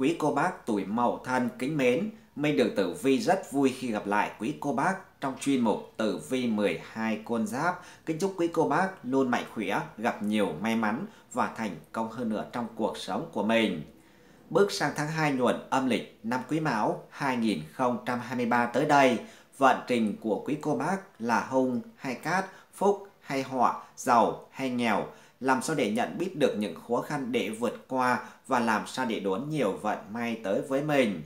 Quý cô bác tuổi mậu thân kính mến, Minh Đường Tử Vi rất vui khi gặp lại quý cô bác trong chuyên mục Tử Vi 12 con giáp. Kính chúc quý cô bác luôn mạnh khỏe, gặp nhiều may mắn và thành công hơn nữa trong cuộc sống của mình. Bước sang tháng 2 nhuận âm lịch năm Quý Mão 2023 tới đây, vận trình của quý cô bác là hung hay cát, phúc hay họa, giàu hay nghèo – làm sao để nhận biết được những khó khăn để vượt qua và làm sao để đón nhiều vận may tới với mình.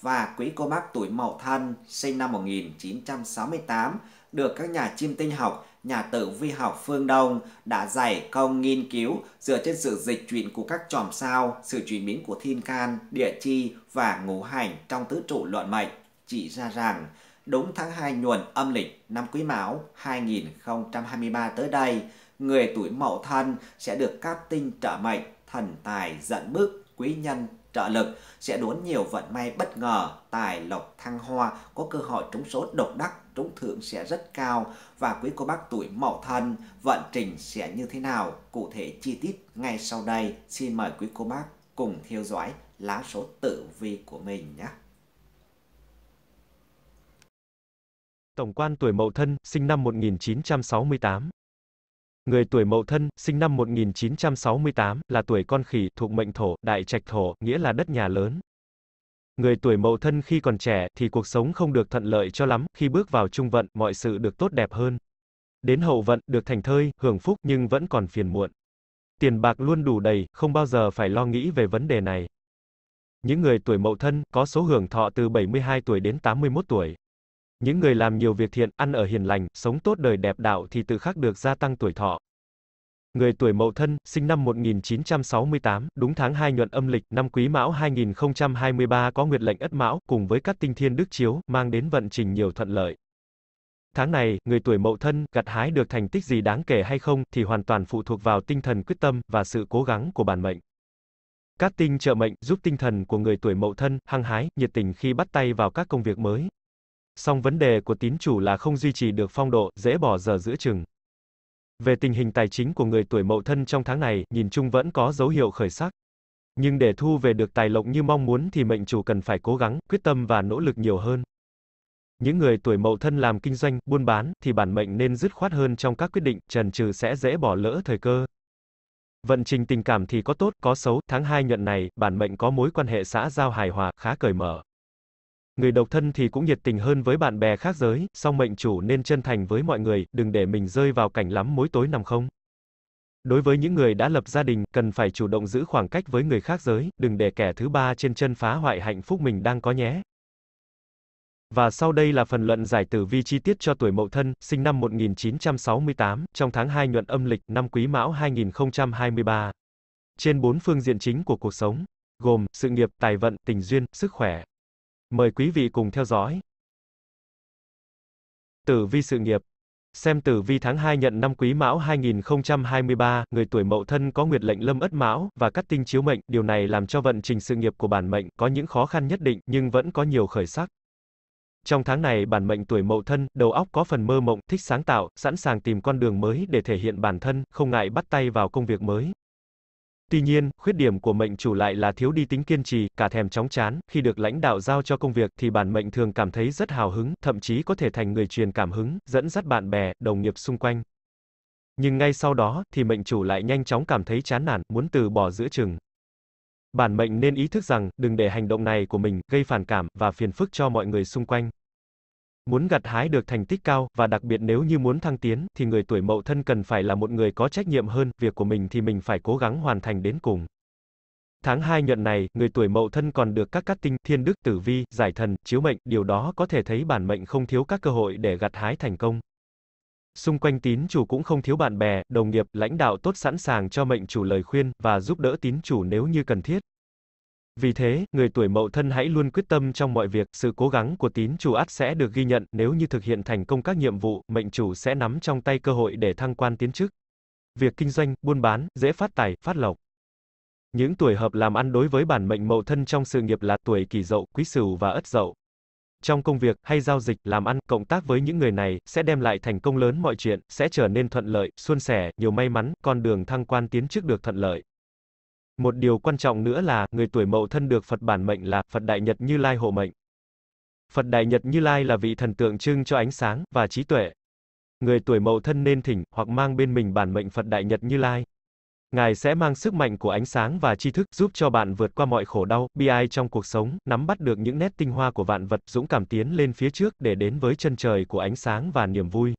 Và quý cô bác tuổi Mậu Thân, sinh năm 1968, được các nhà chiêm tinh học, nhà tử vi học phương Đông đã giải công nghiên cứu dựa trên sự dịch chuyển của các chòm sao, sự chuyển biến của thiên can, địa chi và ngũ hành trong tứ trụ luận mệnh, chỉ ra rằng đúng tháng 2 nhuận âm lịch năm Quý Mão 2023 tới đây, người tuổi mậu thân sẽ được các tinh trợ mệnh, thần tài dẫn bước, quý nhân trợ lực sẽ đốn nhiều vận may bất ngờ, tài lộc thăng hoa, có cơ hội trúng số độc đắc, trúng thưởng sẽ rất cao và quý cô bác tuổi mậu thân vận trình sẽ như thế nào? Cụ thể chi tiết ngay sau đây. Xin mời quý cô bác cùng theo dõi lá số tử vi của mình nhé. Tổng quan tuổi Mậu Thân, sinh năm 1968, Người tuổi Mậu Thân, sinh năm 1968, là tuổi con khỉ, thuộc mệnh thổ, đại trạch thổ, nghĩa là đất nhà lớn. Người tuổi Mậu Thân khi còn trẻ thì cuộc sống không được thuận lợi cho lắm, khi bước vào trung vận, mọi sự được tốt đẹp hơn. Đến hậu vận, được thành thơi, hưởng phúc nhưng vẫn còn phiền muộn. Tiền bạc luôn đủ đầy, không bao giờ phải lo nghĩ về vấn đề này. Những người tuổi Mậu Thân có số hưởng thọ từ 72 tuổi đến 81 tuổi. Những người làm nhiều việc thiện, ăn ở hiền lành, sống tốt đời đẹp đạo thì tự khắc được gia tăng tuổi thọ. Người tuổi Mậu Thân, sinh năm 1968, đúng tháng 2 nhuận âm lịch, năm Quý Mão 2023 có nguyệt lệnh Ất Mão, cùng với các tinh thiên đức chiếu, mang đến vận trình nhiều thuận lợi. Tháng này, người tuổi Mậu Thân, gặt hái được thành tích gì đáng kể hay không, thì hoàn toàn phụ thuộc vào tinh thần quyết tâm, và sự cố gắng của bản mệnh. Các tinh trợ mệnh, giúp tinh thần của người tuổi Mậu Thân, hăng hái, nhiệt tình khi bắt tay vào các công việc mới, Song vấn đề của tín chủ là không duy trì được phong độ, dễ bỏ giờ giữa chừng. Về tình hình tài chính của người tuổi mậu thân trong tháng này, nhìn chung vẫn có dấu hiệu khởi sắc. Nhưng để thu về được tài lộc như mong muốn thì mệnh chủ cần phải cố gắng, quyết tâm và nỗ lực nhiều hơn. Những người tuổi mậu thân làm kinh doanh, buôn bán, thì bản mệnh nên dứt khoát hơn trong các quyết định, trần trừ sẽ dễ bỏ lỡ thời cơ. Vận trình tình cảm thì có tốt, có xấu, tháng 2 nhuận này, bản mệnh có mối quan hệ xã giao hài hòa, khá cởi mở. Người độc thân thì cũng nhiệt tình hơn với bạn bè khác giới, song mệnh chủ nên chân thành với mọi người, đừng để mình rơi vào cảnh lắm mối tối nằm không. Đối với những người đã lập gia đình, cần phải chủ động giữ khoảng cách với người khác giới, đừng để kẻ thứ ba trên chân phá hoại hạnh phúc mình đang có nhé. Và sau đây là phần luận giải tử vi chi tiết cho tuổi Mậu Thân, sinh năm 1968, trong tháng 2 nhuận âm lịch, năm Quý Mão 2023. Trên bốn phương diện chính của cuộc sống, gồm sự nghiệp, tài vận, tình duyên, sức khỏe. Mời quý vị cùng theo dõi. Tử vi sự nghiệp. Xem tử vi tháng 2 nhận năm Quý Mão 2023, người tuổi Mậu Thân có nguyệt lệnh Lâm Ất Mão và cắt tinh chiếu mệnh, điều này làm cho vận trình sự nghiệp của bản mệnh có những khó khăn nhất định nhưng vẫn có nhiều khởi sắc. Trong tháng này bản mệnh tuổi Mậu Thân, đầu óc có phần mơ mộng, thích sáng tạo, sẵn sàng tìm con đường mới để thể hiện bản thân, không ngại bắt tay vào công việc mới. Tuy nhiên, khuyết điểm của mệnh chủ lại là thiếu đi tính kiên trì, cả thèm chóng chán, khi được lãnh đạo giao cho công việc thì bản mệnh thường cảm thấy rất hào hứng, thậm chí có thể thành người truyền cảm hứng, dẫn dắt bạn bè, đồng nghiệp xung quanh. Nhưng ngay sau đó thì mệnh chủ lại nhanh chóng cảm thấy chán nản, muốn từ bỏ giữa chừng. Bản mệnh nên ý thức rằng, đừng để hành động này của mình gây phản cảm và phiền phức cho mọi người xung quanh. Muốn gặt hái được thành tích cao, và đặc biệt nếu như muốn thăng tiến, thì người tuổi mậu thân cần phải là một người có trách nhiệm hơn, việc của mình thì mình phải cố gắng hoàn thành đến cùng. Tháng 2 nhuận này, người tuổi mậu thân còn được các cát tinh, thiên đức, tử vi, giải thần, chiếu mệnh, điều đó có thể thấy bản mệnh không thiếu các cơ hội để gặt hái thành công. Xung quanh tín chủ cũng không thiếu bạn bè, đồng nghiệp, lãnh đạo tốt sẵn sàng cho mệnh chủ lời khuyên, và giúp đỡ tín chủ nếu như cần thiết. Vì thế, người tuổi mậu thân hãy luôn quyết tâm trong mọi việc, sự cố gắng của tín chủ ắt sẽ được ghi nhận, nếu như thực hiện thành công các nhiệm vụ, mệnh chủ sẽ nắm trong tay cơ hội để thăng quan tiến chức. Việc kinh doanh, buôn bán, dễ phát tài, phát lộc. Những tuổi hợp làm ăn đối với bản mệnh mậu thân trong sự nghiệp là tuổi kỷ dậu, quý sửu và ất dậu. Trong công việc hay giao dịch, làm ăn, cộng tác với những người này sẽ đem lại thành công lớn mọi chuyện, sẽ trở nên thuận lợi, suôn sẻ, nhiều may mắn, con đường thăng quan tiến chức được thuận lợi. Một điều quan trọng nữa là, người tuổi mậu thân được Phật bản mệnh là, Phật Đại Nhật Như Lai hộ mệnh. Phật Đại Nhật Như Lai là vị thần tượng trưng cho ánh sáng, và trí tuệ. Người tuổi mậu thân nên thỉnh, hoặc mang bên mình bản mệnh Phật Đại Nhật Như Lai. Ngài sẽ mang sức mạnh của ánh sáng và tri thức giúp cho bạn vượt qua mọi khổ đau, bi ai trong cuộc sống, nắm bắt được những nét tinh hoa của vạn vật, dũng cảm tiến lên phía trước để đến với chân trời của ánh sáng và niềm vui.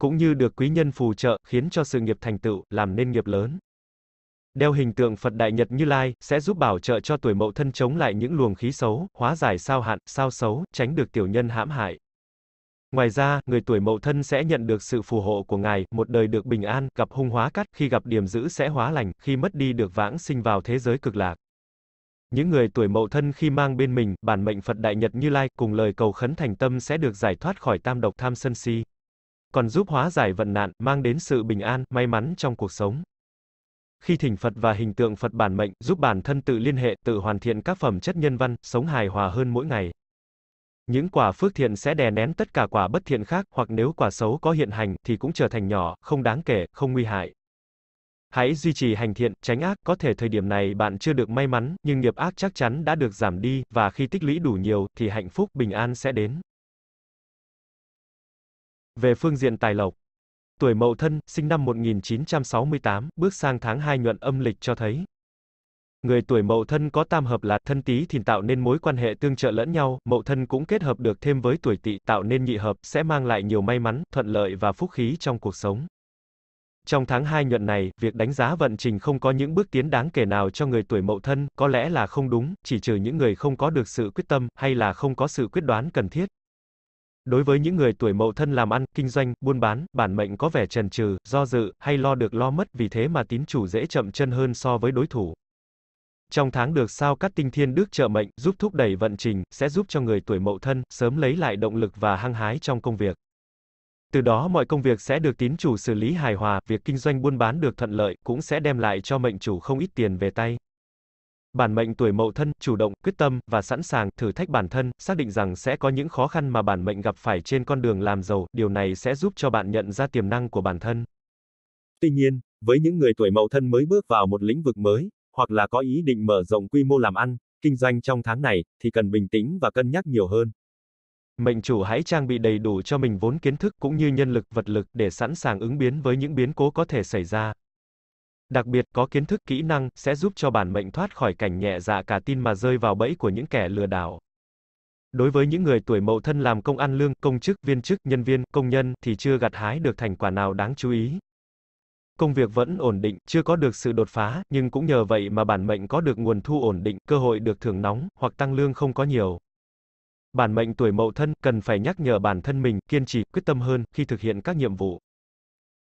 Cũng như được quý nhân phù trợ, khiến cho sự nghiệp thành tựu, làm nên nghiệp lớn. Đeo hình tượng Phật Đại Nhật Như Lai, sẽ giúp bảo trợ cho tuổi mậu thân chống lại những luồng khí xấu, hóa giải sao hạn, sao xấu, tránh được tiểu nhân hãm hại. Ngoài ra, người tuổi mậu thân sẽ nhận được sự phù hộ của Ngài, một đời được bình an, gặp hung hóa cắt, khi gặp điểm giữ sẽ hóa lành, khi mất đi được vãng sinh vào thế giới cực lạc. Những người tuổi mậu thân khi mang bên mình, bản mệnh Phật Đại Nhật Như Lai, cùng lời cầu khấn thành tâm sẽ được giải thoát khỏi tam độc tham sân si. Còn giúp hóa giải vận nạn, mang đến sự bình an, may mắn trong cuộc sống khi thỉnh Phật và hình tượng Phật bản mệnh, giúp bản thân tự liên hệ, tự hoàn thiện các phẩm chất nhân văn, sống hài hòa hơn mỗi ngày. Những quả phước thiện sẽ đè nén tất cả quả bất thiện khác, hoặc nếu quả xấu có hiện hành, thì cũng trở thành nhỏ, không đáng kể, không nguy hại. Hãy duy trì hành thiện, tránh ác, có thể thời điểm này bạn chưa được may mắn, nhưng nghiệp ác chắc chắn đã được giảm đi, và khi tích lũy đủ nhiều, thì hạnh phúc, bình an sẽ đến. Về phương diện tài lộc, tuổi Mậu Thân, sinh năm 1968, bước sang tháng 2 nhuận âm lịch cho thấy. Người tuổi Mậu Thân có tam hợp là thân Tý thì tạo nên mối quan hệ tương trợ lẫn nhau, Mậu Thân cũng kết hợp được thêm với tuổi Tỵ, tạo nên nhị hợp sẽ mang lại nhiều may mắn, thuận lợi và phúc khí trong cuộc sống. Trong tháng 2 nhuận này, việc đánh giá vận trình không có những bước tiến đáng kể nào cho người tuổi Mậu Thân, có lẽ là không đúng, chỉ trừ những người không có được sự quyết tâm hay là không có sự quyết đoán cần thiết. Đối với những người tuổi mậu thân làm ăn, kinh doanh, buôn bán, bản mệnh có vẻ trần trừ, do dự, hay lo được lo mất vì thế mà tín chủ dễ chậm chân hơn so với đối thủ. Trong tháng được sao các tinh thiên đức trợ mệnh, giúp thúc đẩy vận trình, sẽ giúp cho người tuổi mậu thân, sớm lấy lại động lực và hăng hái trong công việc. Từ đó mọi công việc sẽ được tín chủ xử lý hài hòa, việc kinh doanh buôn bán được thuận lợi, cũng sẽ đem lại cho mệnh chủ không ít tiền về tay. Bản mệnh tuổi mậu thân, chủ động, quyết tâm, và sẵn sàng, thử thách bản thân, xác định rằng sẽ có những khó khăn mà bản mệnh gặp phải trên con đường làm giàu, điều này sẽ giúp cho bạn nhận ra tiềm năng của bản thân. Tuy nhiên, với những người tuổi mậu thân mới bước vào một lĩnh vực mới, hoặc là có ý định mở rộng quy mô làm ăn, kinh doanh trong tháng này, thì cần bình tĩnh và cân nhắc nhiều hơn. Mệnh chủ hãy trang bị đầy đủ cho mình vốn kiến thức cũng như nhân lực vật lực để sẵn sàng ứng biến với những biến cố có thể xảy ra. Đặc biệt, có kiến thức kỹ năng, sẽ giúp cho bản mệnh thoát khỏi cảnh nhẹ dạ cả tin mà rơi vào bẫy của những kẻ lừa đảo. Đối với những người tuổi mậu thân làm công ăn lương, công chức, viên chức, nhân viên, công nhân, thì chưa gặt hái được thành quả nào đáng chú ý. Công việc vẫn ổn định, chưa có được sự đột phá, nhưng cũng nhờ vậy mà bản mệnh có được nguồn thu ổn định, cơ hội được thưởng nóng, hoặc tăng lương không có nhiều. Bản mệnh tuổi mậu thân, cần phải nhắc nhở bản thân mình, kiên trì, quyết tâm hơn, khi thực hiện các nhiệm vụ.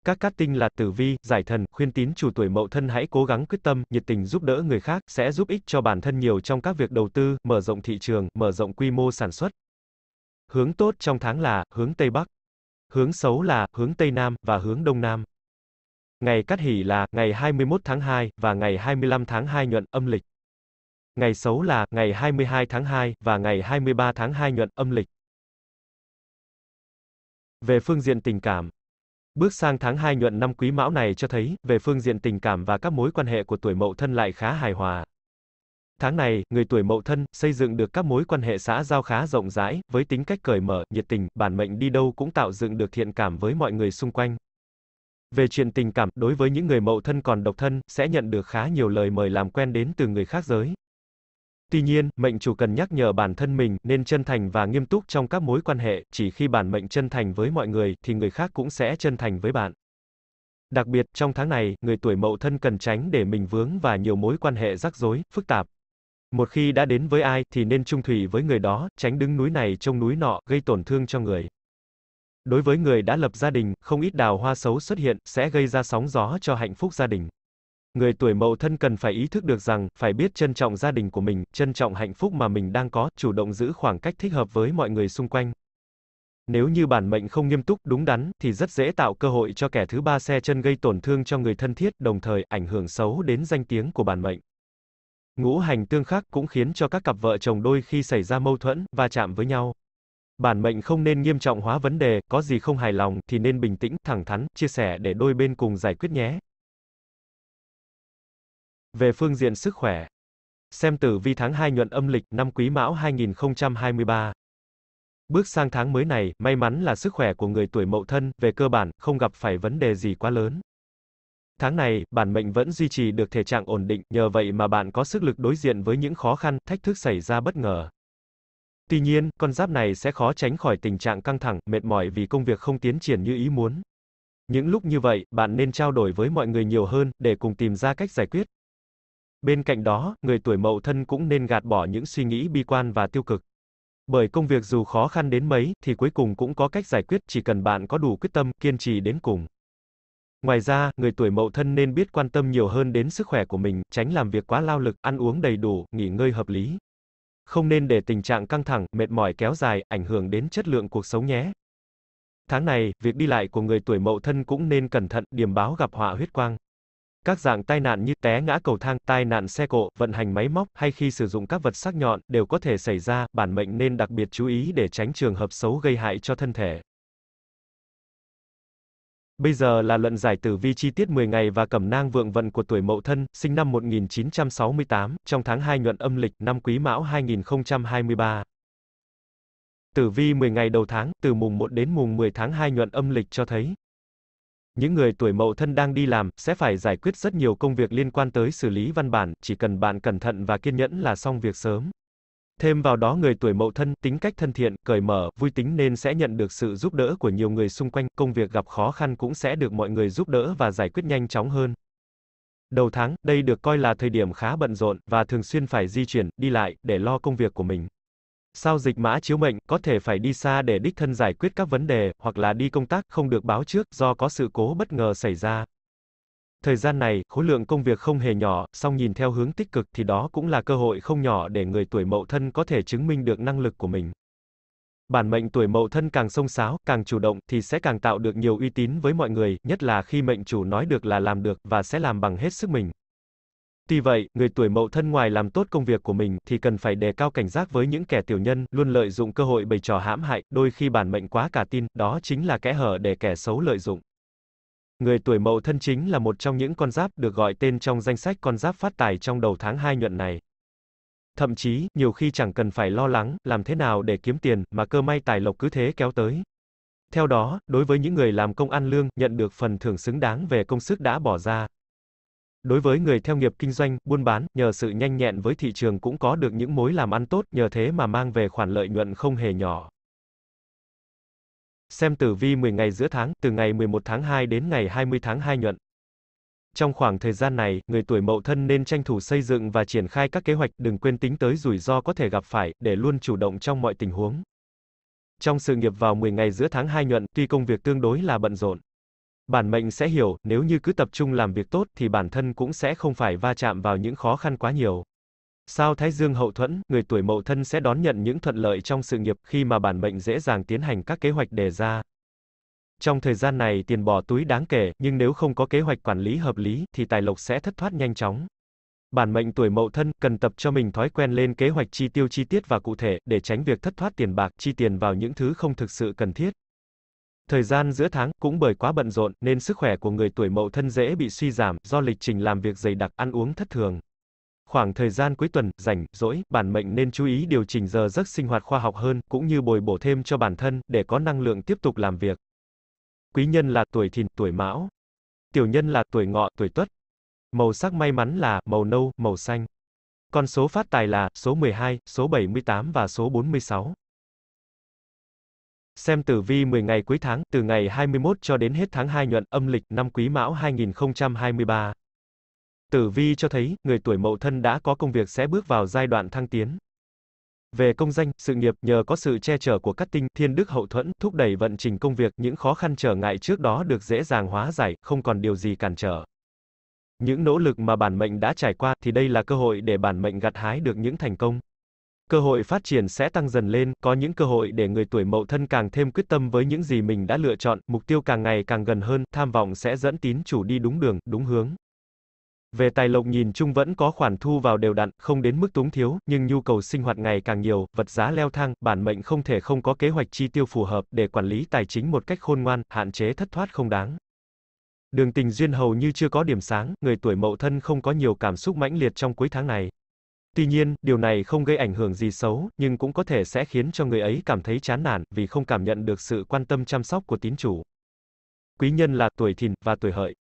Các cát tinh là tử vi, giải thần, khuyên tín chủ tuổi mậu thân hãy cố gắng quyết tâm, nhiệt tình giúp đỡ người khác, sẽ giúp ích cho bản thân nhiều trong các việc đầu tư, mở rộng thị trường, mở rộng quy mô sản xuất. Hướng tốt trong tháng là, hướng Tây Bắc. Hướng xấu là, hướng Tây Nam, và hướng Đông Nam. Ngày cát hỷ là, ngày 21 tháng 2, và ngày 25 tháng 2 nhuận, âm lịch. Ngày xấu là, ngày 22 tháng 2, và ngày 23 tháng 2 nhuận, âm lịch. Về phương diện tình cảm, Bước sang tháng 2 nhuận năm quý mão này cho thấy, về phương diện tình cảm và các mối quan hệ của tuổi mậu thân lại khá hài hòa. Tháng này, người tuổi mậu thân, xây dựng được các mối quan hệ xã giao khá rộng rãi, với tính cách cởi mở, nhiệt tình, bản mệnh đi đâu cũng tạo dựng được thiện cảm với mọi người xung quanh. Về chuyện tình cảm, đối với những người mậu thân còn độc thân, sẽ nhận được khá nhiều lời mời làm quen đến từ người khác giới, Tuy nhiên, mệnh chủ cần nhắc nhở bản thân mình nên chân thành và nghiêm túc trong các mối quan hệ, chỉ khi bản mệnh chân thành với mọi người thì người khác cũng sẽ chân thành với bạn. Đặc biệt, trong tháng này, người tuổi mậu thân cần tránh để mình vướng và nhiều mối quan hệ rắc rối, phức tạp. Một khi đã đến với ai thì nên trung thủy với người đó, tránh đứng núi này trông núi nọ, gây tổn thương cho người. Đối với người đã lập gia đình, không ít đào hoa xấu xuất hiện, sẽ gây ra sóng gió cho hạnh phúc gia đình. Người tuổi mậu thân cần phải ý thức được rằng, phải biết trân trọng gia đình của mình, trân trọng hạnh phúc mà mình đang có, chủ động giữ khoảng cách thích hợp với mọi người xung quanh. Nếu như bản mệnh không nghiêm túc, đúng đắn, thì rất dễ tạo cơ hội cho kẻ thứ ba xe chân gây tổn thương cho người thân thiết, đồng thời ảnh hưởng xấu đến danh tiếng của bản mệnh. Ngũ hành tương khắc cũng khiến cho các cặp vợ chồng đôi khi xảy ra mâu thuẫn, va chạm với nhau. Bản mệnh không nên nghiêm trọng hóa vấn đề, có gì không hài lòng thì nên bình tĩnh, thẳng thắn, chia sẻ để đôi bên cùng giải quyết nhé. Về phương diện sức khỏe, xem tử vi tháng 2 nhuận âm lịch năm Quý Mão 2023. Bước sang tháng mới này, may mắn là sức khỏe của người tuổi Mậu Thân về cơ bản không gặp phải vấn đề gì quá lớn. Tháng này, bản mệnh vẫn duy trì được thể trạng ổn định, nhờ vậy mà bạn có sức lực đối diện với những khó khăn, thách thức xảy ra bất ngờ. Tuy nhiên, con giáp này sẽ khó tránh khỏi tình trạng căng thẳng, mệt mỏi vì công việc không tiến triển như ý muốn. Những lúc như vậy, bạn nên trao đổi với mọi người nhiều hơn để cùng tìm ra cách giải quyết, Bên cạnh đó, người tuổi mậu thân cũng nên gạt bỏ những suy nghĩ bi quan và tiêu cực. Bởi công việc dù khó khăn đến mấy, thì cuối cùng cũng có cách giải quyết, chỉ cần bạn có đủ quyết tâm, kiên trì đến cùng. Ngoài ra, người tuổi mậu thân nên biết quan tâm nhiều hơn đến sức khỏe của mình, tránh làm việc quá lao lực, ăn uống đầy đủ, nghỉ ngơi hợp lý. Không nên để tình trạng căng thẳng, mệt mỏi kéo dài, ảnh hưởng đến chất lượng cuộc sống nhé. Tháng này, việc đi lại của người tuổi mậu thân cũng nên cẩn thận, điểm báo gặp họa huyết quang. Các dạng tai nạn như té ngã cầu thang, tai nạn xe cộ, vận hành máy móc hay khi sử dụng các vật sắc nhọn đều có thể xảy ra, bản mệnh nên đặc biệt chú ý để tránh trường hợp xấu gây hại cho thân thể. Bây giờ là luận giải tử vi chi tiết 10 ngày và cẩm nang vượng vận của tuổi Mậu Thân, sinh năm 1968, trong tháng 2 nhuận âm lịch, năm Quý Mão 2023. Tử vi 10 ngày đầu tháng, từ mùng 1 đến mùng 10 tháng 2 nhuận âm lịch cho thấy, những người tuổi mậu thân đang đi làm, sẽ phải giải quyết rất nhiều công việc liên quan tới xử lý văn bản, chỉ cần bạn cẩn thận và kiên nhẫn là xong việc sớm. Thêm vào đó người tuổi mậu thân, tính cách thân thiện, cởi mở, vui tính nên sẽ nhận được sự giúp đỡ của nhiều người xung quanh, công việc gặp khó khăn cũng sẽ được mọi người giúp đỡ và giải quyết nhanh chóng hơn. Đầu tháng, đây được coi là thời điểm khá bận rộn, và thường xuyên phải di chuyển, đi lại, để lo công việc của mình. Sao dịch mã chiếu mệnh, có thể phải đi xa để đích thân giải quyết các vấn đề, hoặc là đi công tác không được báo trước do có sự cố bất ngờ xảy ra. Thời gian này, khối lượng công việc không hề nhỏ, song nhìn theo hướng tích cực thì đó cũng là cơ hội không nhỏ để người tuổi mậu thân có thể chứng minh được năng lực của mình. Bản mệnh tuổi mậu thân càng sông sáo, càng chủ động thì sẽ càng tạo được nhiều uy tín với mọi người, nhất là khi mệnh chủ nói được là làm được và sẽ làm bằng hết sức mình. Tuy vậy, người tuổi mậu thân ngoài làm tốt công việc của mình, thì cần phải đề cao cảnh giác với những kẻ tiểu nhân, luôn lợi dụng cơ hội bày trò hãm hại, đôi khi bản mệnh quá cả tin, đó chính là kẽ hở để kẻ xấu lợi dụng. Người tuổi mậu thân chính là một trong những con giáp được gọi tên trong danh sách con giáp phát tài trong đầu tháng 2 nhuận này. Thậm chí, nhiều khi chẳng cần phải lo lắng, làm thế nào để kiếm tiền, mà cơ may tài lộc cứ thế kéo tới. Theo đó, đối với những người làm công ăn lương, nhận được phần thưởng xứng đáng về công sức đã bỏ ra, Đối với người theo nghiệp kinh doanh, buôn bán, nhờ sự nhanh nhẹn với thị trường cũng có được những mối làm ăn tốt, nhờ thế mà mang về khoản lợi nhuận không hề nhỏ. Xem tử vi 10 ngày giữa tháng, từ ngày 11 tháng 2 đến ngày 20 tháng 2 nhuận. Trong khoảng thời gian này, người tuổi mậu thân nên tranh thủ xây dựng và triển khai các kế hoạch, đừng quên tính tới rủi ro có thể gặp phải, để luôn chủ động trong mọi tình huống. Trong sự nghiệp vào 10 ngày giữa tháng 2 nhuận, tuy công việc tương đối là bận rộn, Bản mệnh sẽ hiểu, nếu như cứ tập trung làm việc tốt thì bản thân cũng sẽ không phải va chạm vào những khó khăn quá nhiều. Sao Thái Dương hậu thuẫn, người tuổi Mậu Thân sẽ đón nhận những thuận lợi trong sự nghiệp khi mà bản mệnh dễ dàng tiến hành các kế hoạch đề ra. Trong thời gian này tiền bỏ túi đáng kể, nhưng nếu không có kế hoạch quản lý hợp lý thì tài lộc sẽ thất thoát nhanh chóng. Bản mệnh tuổi Mậu Thân cần tập cho mình thói quen lên kế hoạch chi tiêu chi tiết và cụ thể để tránh việc thất thoát tiền bạc, chi tiền vào những thứ không thực sự cần thiết. Thời gian giữa tháng, cũng bởi quá bận rộn, nên sức khỏe của người tuổi mậu thân dễ bị suy giảm, do lịch trình làm việc dày đặc, ăn uống thất thường. Khoảng thời gian cuối tuần, rảnh, rỗi, bản mệnh nên chú ý điều chỉnh giờ giấc sinh hoạt khoa học hơn, cũng như bồi bổ thêm cho bản thân, để có năng lượng tiếp tục làm việc. Quý nhân là tuổi thìn, tuổi mão. Tiểu nhân là tuổi ngọ, tuổi tuất. Màu sắc may mắn là màu nâu, màu xanh. Con số phát tài là số 12, số 78 và số 46. Xem tử vi 10 ngày cuối tháng, từ ngày 21 cho đến hết tháng 2 nhuận âm lịch năm Quý Mão 2023. Tử vi cho thấy, người tuổi Mậu Thân đã có công việc sẽ bước vào giai đoạn thăng tiến. Về công danh, sự nghiệp, nhờ có sự che chở của các tinh thiên đức hậu thuẫn, thúc đẩy vận trình công việc, những khó khăn trở ngại trước đó được dễ dàng hóa giải, không còn điều gì cản trở. Những nỗ lực mà bản mệnh đã trải qua thì đây là cơ hội để bản mệnh gặt hái được những thành công cơ hội phát triển sẽ tăng dần lên, có những cơ hội để người tuổi mậu thân càng thêm quyết tâm với những gì mình đã lựa chọn, mục tiêu càng ngày càng gần hơn, tham vọng sẽ dẫn tín chủ đi đúng đường, đúng hướng. Về tài lộc nhìn chung vẫn có khoản thu vào đều đặn, không đến mức túng thiếu, nhưng nhu cầu sinh hoạt ngày càng nhiều, vật giá leo thang, bản mệnh không thể không có kế hoạch chi tiêu phù hợp để quản lý tài chính một cách khôn ngoan, hạn chế thất thoát không đáng. Đường tình duyên hầu như chưa có điểm sáng, người tuổi mậu thân không có nhiều cảm xúc mãnh liệt trong cuối tháng này. Tuy nhiên, điều này không gây ảnh hưởng gì xấu, nhưng cũng có thể sẽ khiến cho người ấy cảm thấy chán nản vì không cảm nhận được sự quan tâm chăm sóc của tín chủ. Quý nhân là tuổi thìn và tuổi hợi.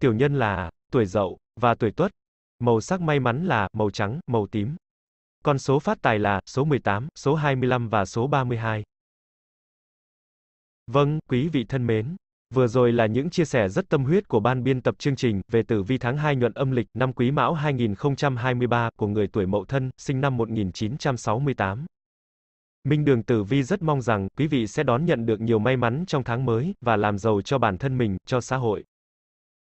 Tiểu nhân là tuổi dậu và tuổi tuất. Màu sắc may mắn là màu trắng, màu tím. Con số phát tài là số 18, số 25 và số 32. Vâng, quý vị thân mến, Vừa rồi là những chia sẻ rất tâm huyết của ban biên tập chương trình về tử vi tháng 2 nhuận âm lịch năm Quý Mão 2023 của người tuổi Mậu Thân, sinh năm 1968. Minh Đường Tử Vi rất mong rằng quý vị sẽ đón nhận được nhiều may mắn trong tháng mới và làm giàu cho bản thân mình, cho xã hội.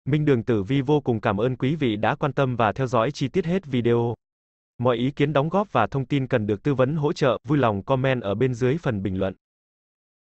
Minh Đường Tử Vi vô cùng cảm ơn quý vị đã quan tâm và theo dõi chi tiết hết video. Mọi ý kiến đóng góp và thông tin cần được tư vấn hỗ trợ, vui lòng comment ở bên dưới phần bình luận.